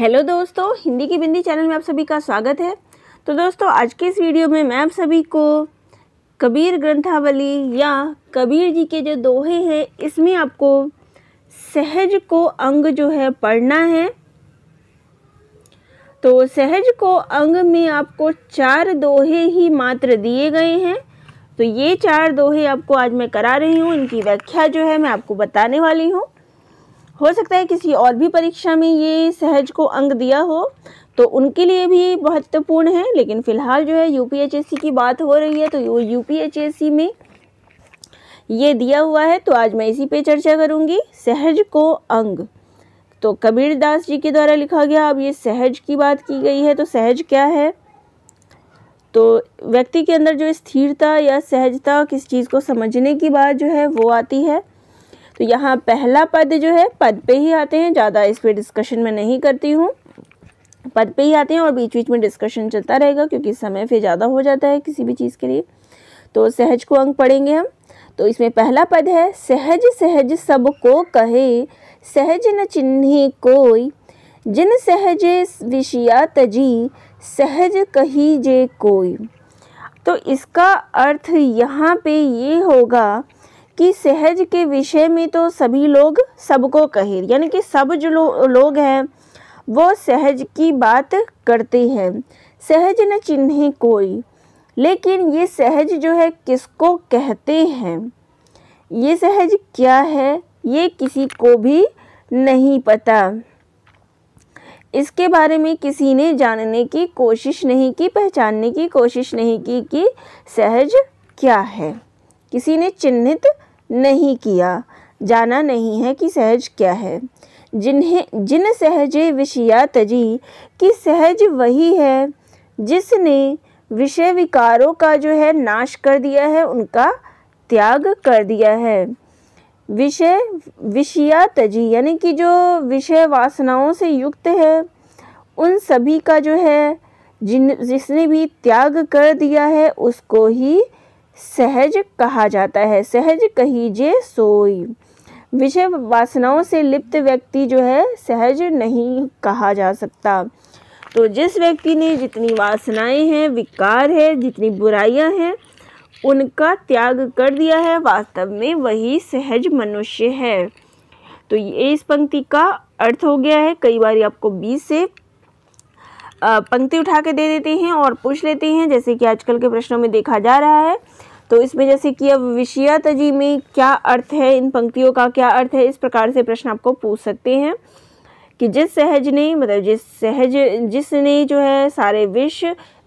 hello दोस्तों हिंदी की बिंदी channel में आप सभी का स्वागत है तो दोस्तों आज के इस वीडियो में मैं आप सभी को कबीर ग्रंथावली या कबीर जी के जो दोहे हैं इसमें आपको सहज को अंग जो है पढ़ना है तो सहज को अंग में आपको चार दोहे ही मात्र दिए गए हैं तो ये चार दोहे आपको आज मैं करा रही हूँ इनकी व्याख्या जो है मैं आपको बताने वाली हूँ हो सकता है किसी और भी परीक्षा में ये सहज को अंक दिया हो तो उनके लिए भी महत्वपूर्ण है लेकिन फ़िलहाल जो है यू की बात हो रही है तो वो यू में ये दिया हुआ है तो आज मैं इसी पे चर्चा करूँगी सहज को अंग तो कबीर दास जी के द्वारा लिखा गया अब ये सहज की बात की गई है तो सहज क्या है तो व्यक्ति के अंदर जो स्थिरता या सहजता किस चीज़ को समझने की बात जो है वो आती है तो यहाँ पहला पद जो है पद पे ही आते हैं ज़्यादा इस पर डिस्कशन में नहीं करती हूँ पद पे ही आते हैं और बीच बीच में डिस्कशन चलता रहेगा क्योंकि समय फिर ज़्यादा हो जाता है किसी भी चीज़ के लिए तो सहज को अंक पढ़ेंगे हम तो इसमें पहला पद है सहज सहज सब को कहे सहज न चिन्ह कोई जिन सहज विषया तजी सहज कही जे कोई तो इसका अर्थ यहाँ पे ये होगा कि सहज के विषय में तो सभी लोग सबको कहे यानी कि सब जो लो, लोग हैं वो सहज की बात करते हैं सहज न चिन्ह कोई लेकिन ये सहज जो है किसको कहते हैं ये सहज क्या है ये किसी को भी नहीं पता इसके बारे में किसी ने जानने की कोशिश नहीं की पहचानने की कोशिश नहीं की कि सहज क्या है किसी ने चिन्हित नहीं किया जाना नहीं है कि सहज क्या है जिन्हें जिन सहज विषया तजी कि सहज वही है जिसने विषय विकारों का जो है नाश कर दिया है उनका त्याग कर दिया है विषय विषया तजी यानी कि जो विषय वासनाओं से युक्त है उन सभी का जो है जिन जिसने भी त्याग कर दिया है उसको ही सहज कहा जाता है सहज कहीजे सोई विषय वासनाओं से लिप्त व्यक्ति जो है सहज नहीं कहा जा सकता तो जिस व्यक्ति ने जितनी वासनाएं हैं विकार है जितनी बुराइयां हैं उनका त्याग कर दिया है वास्तव में वही सहज मनुष्य है तो ये इस पंक्ति का अर्थ हो गया है कई बार आपको बीस से पंक्ति उठा के दे देते हैं और पूछ लेते हैं जैसे कि आजकल के प्रश्नों में देखा जा रहा है तो इसमें जैसे कि अब विषयत जी में क्या अर्थ है इन पंक्तियों का क्या अर्थ है इस प्रकार से प्रश्न आपको पूछ सकते हैं कि जिस सहज ने मतलब जिस सहज जिसने जो है सारे विष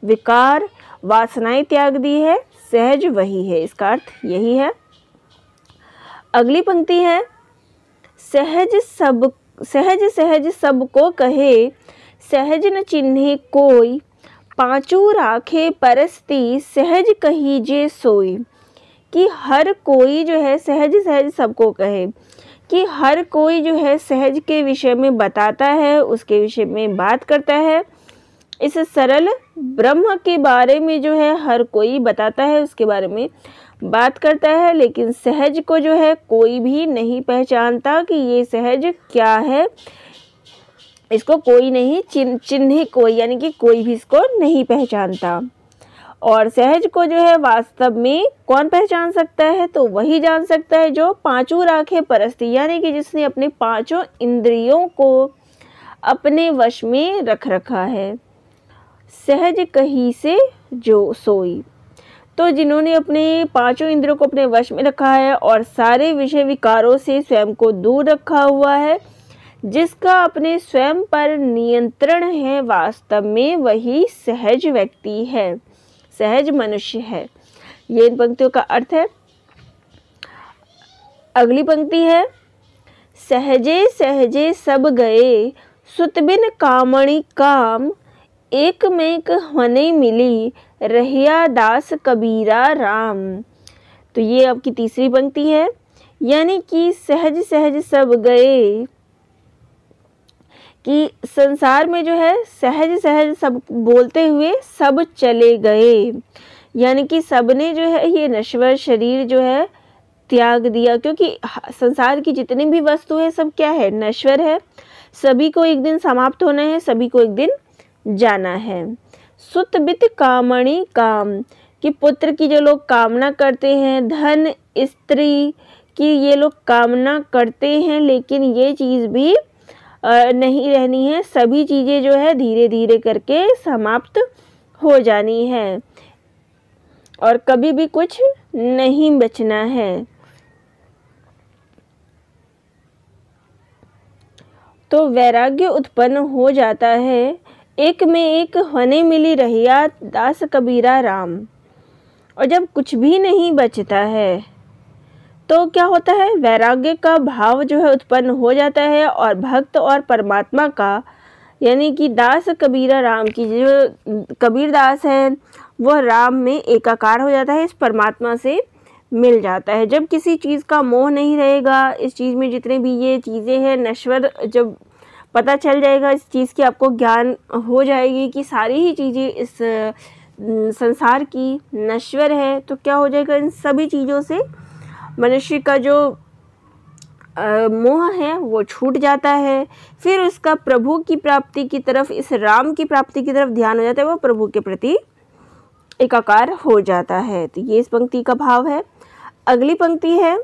विकार वासनाएं त्याग दी है सहज वही है इसका अर्थ यही है अगली पंक्ति है सहज सब सहज सहज सबको कहे सहज न चिन्हे कोई पांचों राखे परस्ती सहज कही जे सोई कि हर कोई जो है सहज सहज सबको कहे कि हर कोई जो है सहज के विषय में बताता है उसके विषय में बात करता है इस सरल ब्रह्म के बारे में जो है हर कोई बताता है उसके बारे में बात करता है लेकिन सहज को जो है कोई भी नहीं पहचानता कि ये सहज क्या है इसको कोई नहीं चिन्ह चिन्ह कोई यानी कि कोई भी इसको नहीं पहचानता और सहज को जो है वास्तव में कौन पहचान सकता है तो वही जान सकता है जो पांचों राखे परस्ती यानी कि जिसने अपने पांचों इंद्रियों को अपने वश में रख रखा है सहज कहीं से जो सोई तो जिन्होंने अपने पांचों इंद्रियों को अपने वश में रखा है और सारे विषय विकारों से स्वयं को दूर रखा हुआ है जिसका अपने स्वयं पर नियंत्रण है वास्तव में वही सहज व्यक्ति है सहज मनुष्य है ये इन पंक्तियों का अर्थ है अगली पंक्ति है सहजे सहजे सब गए सुतबिन कामणि काम एक में हने मिली रहिया दास कबीरा राम तो ये आपकी तीसरी पंक्ति है यानी कि सहज सहज सब गए कि संसार में जो है सहज सहज सब बोलते हुए सब चले गए यानी कि सब ने जो है ये नश्वर शरीर जो है त्याग दिया क्योंकि संसार की जितनी भी वस्तु है सब क्या है नश्वर है सभी को एक दिन समाप्त होना है सभी को एक दिन जाना है सुत बित कामणी काम कि पुत्र की जो लोग कामना करते हैं धन स्त्री की ये लोग कामना करते हैं लेकिन ये चीज़ भी नहीं रहनी है सभी चीज़ें जो है धीरे धीरे करके समाप्त हो जानी है और कभी भी कुछ नहीं बचना है तो वैराग्य उत्पन्न हो जाता है एक में एक होने मिली रहिया दास कबीरा राम और जब कुछ भी नहीं बचता है तो क्या होता है वैराग्य का भाव जो है उत्पन्न हो जाता है और भक्त और परमात्मा का यानी कि दास कबीरा राम की जो कबीर दास है वह राम में एकाकार हो जाता है इस परमात्मा से मिल जाता है जब किसी चीज़ का मोह नहीं रहेगा इस चीज़ में जितने भी ये चीज़ें हैं नश्वर जब पता चल जाएगा इस चीज़ की आपको ज्ञान हो जाएगी कि सारी ही चीज़ें इस संसार की नश्वर है तो क्या हो जाएगा इन सभी चीज़ों से मनुष्य का जो आ, मोह है वो छूट जाता है फिर उसका प्रभु की प्राप्ति की तरफ इस राम की प्राप्ति की तरफ ध्यान हो जाता है वो प्रभु के प्रति एकाकार हो जाता है तो ये इस पंक्ति का भाव है अगली पंक्ति है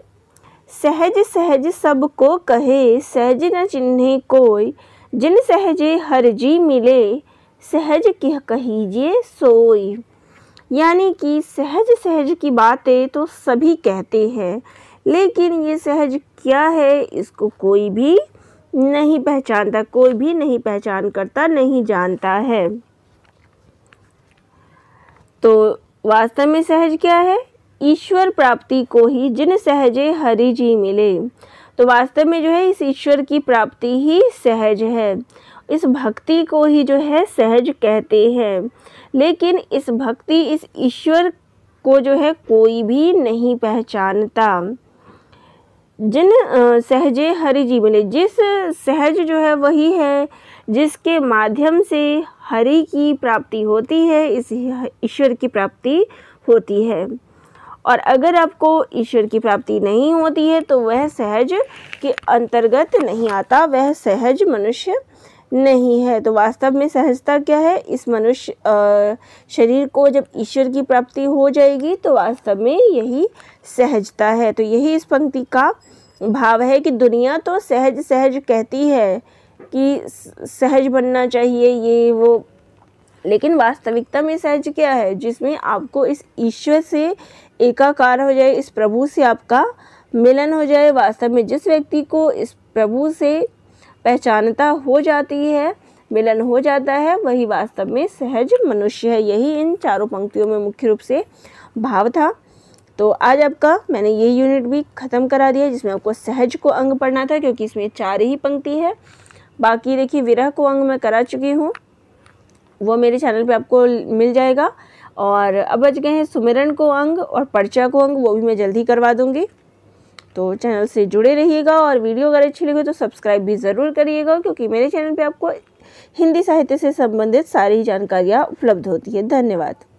सहज सहज सब को कहे सहज न चिन्ह कोई जिन सहजे हर जी मिले सहज कह कहीजिए सोई यानी कि सहज सहज की बातें तो सभी कहते हैं लेकिन ये सहज क्या है इसको कोई भी नहीं पहचानता कोई भी नहीं पहचान करता नहीं जानता है तो वास्तव में सहज क्या है ईश्वर प्राप्ति को ही जिन सहजे हरि जी मिले तो वास्तव में जो है इस ईश्वर की प्राप्ति ही सहज है इस भक्ति को ही जो है सहज कहते हैं लेकिन इस भक्ति इस ईश्वर को जो है कोई भी नहीं पहचानता जिन सहजे हरि जी मिले जिस सहज जो है वही है जिसके माध्यम से हरि की प्राप्ति होती है इस ईश्वर की प्राप्ति होती है और अगर आपको ईश्वर की प्राप्ति नहीं होती है तो वह सहज के अंतर्गत नहीं आता वह सहज मनुष्य नहीं है तो वास्तव में सहजता क्या है इस मनुष्य शरीर को जब ईश्वर की प्राप्ति हो जाएगी तो वास्तव में यही सहजता है तो यही इस पंक्ति का भाव है कि दुनिया तो सहज सहज कहती है कि सहज बनना चाहिए ये वो लेकिन वास्तविकता में सहज क्या है जिसमें आपको इस ईश्वर से एकाकार हो जाए इस प्रभु से आपका मिलन हो जाए वास्तव में जिस व्यक्ति को इस प्रभु से पहचानता हो जाती है मिलन हो जाता है वही वास्तव में सहज मनुष्य है यही इन चारों पंक्तियों में मुख्य रूप से भाव था तो आज आपका मैंने ये यूनिट भी ख़त्म करा दिया जिसमें आपको सहज को अंग पढ़ना था क्योंकि इसमें चार ही पंक्ति है बाकी देखिए विरह को अंग मैं करा चुकी हूँ वो मेरे चैनल पे आपको मिल जाएगा और अब बच गए हैं सुमिरन को अंग और पर्चा को अंग वो भी मैं जल्दी करवा दूँगी तो चैनल से जुड़े रहिएगा और वीडियो अगर अच्छी लगे तो सब्सक्राइब भी ज़रूर करिएगा क्योंकि मेरे चैनल पे आपको हिंदी साहित्य से संबंधित सारी जानकारियाँ उपलब्ध होती है धन्यवाद